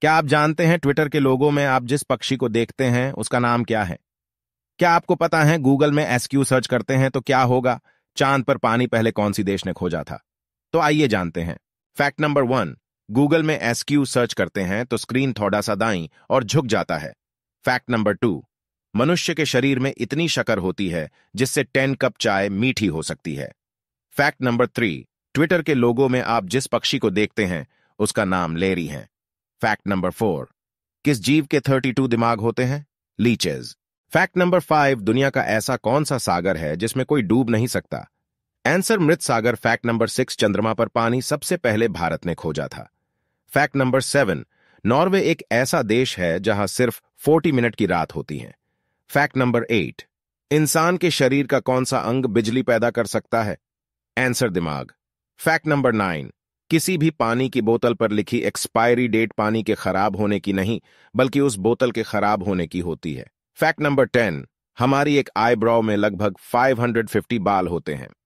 क्या आप जानते हैं ट्विटर के लोगों में आप जिस पक्षी को देखते हैं उसका नाम क्या है क्या आपको पता है गूगल में एसक्यू सर्च करते हैं तो क्या होगा चांद पर पानी पहले कौन सी देश ने खोजा था तो आइए जानते हैं फैक्ट नंबर वन गूगल में एसक्यू सर्च करते हैं तो स्क्रीन थोड़ा सा दाई और झुक जाता है फैक्ट नंबर टू मनुष्य के शरीर में इतनी शकर होती है जिससे टेन कप चाय मीठी हो सकती है फैक्ट नंबर थ्री ट्विटर के लोगों में आप जिस पक्षी को देखते हैं उसका नाम लेरी है फैक्ट नंबर फोर किस जीव के थर्टी टू दिमाग होते हैं लीचेज फैक्ट नंबर फाइव दुनिया का ऐसा कौन सा सागर है जिसमें कोई डूब नहीं सकता आंसर मृत सागर फैक्ट नंबर सिक्स चंद्रमा पर पानी सबसे पहले भारत ने खोजा था फैक्ट नंबर सेवन नॉर्वे एक ऐसा देश है जहां सिर्फ 40 मिनट की रात होती है फैक्ट नंबर एट इंसान के शरीर का कौन सा अंग बिजली पैदा कर सकता है आंसर दिमाग फैक्ट नंबर नाइन किसी भी पानी की बोतल पर लिखी एक्सपायरी डेट पानी के खराब होने की नहीं बल्कि उस बोतल के खराब होने की होती है फैक्ट नंबर टेन हमारी एक आईब्राउ में लगभग 550 बाल होते हैं